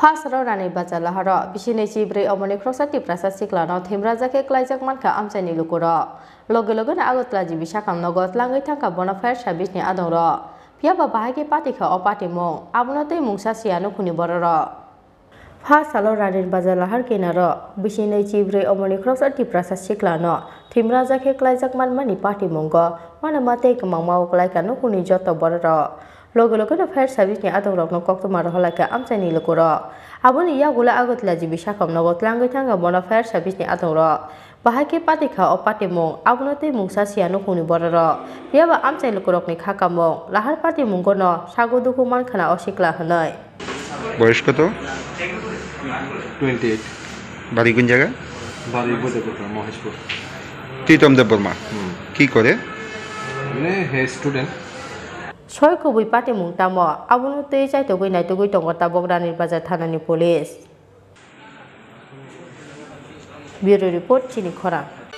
फास र रा बाजा लाहार नै चिब्रै अवरनिप्रसान तिम्रा जाखे क्लाइज मनका आमाइनी लु रगे लगो अगो त जीविनो गोलाङथ बना फार सर्भिस नि आदौ र पिहब भाइके पातीखा अ पटी मङ अबनु त मे बर र फर्स्ट रानी बाजा लाहार कि नो बि नै चि अवर टिप्रासलााखे क्लाइज मन मिनी पा गतुनि जो बर र লগলগে ফায়াৰ চাৰ্ভিছনি আদৌৰকনো কক্তমাৰ হলাকে আমচাইনি লোকৰ আবনি ইয়াগুলা আগতলা যি বিশাখম নগতলাংগৈ থাংগা বন ফায়াৰ চাৰ্ভিছনি আদৌৰ বাহাকে পাতিখা অ পাতে মং আবনতে মুংসা সিয়ানো হুনি বরার ইয়াবা আমচাই লোকরকনি খাকা মং লাহার পাতি মুঙ্গন সাগো দুখু মানখানা অশিকলা হনয় বয়স কত টোয়েন্টি এইট বাড়ি কোন জায়গা বাড়ি বোধেপুরা মহেশপুর প্রীতম দেব বর্মা কি করে মানে হে স্টুডেন্ট सयखौबै पाटेमुं ताम आबुनो तै जायतगै नायतगै टंगता बगरानिर बाजार थानानि पुलिस ब्यूरो रिपोर्ट चिनी खौरां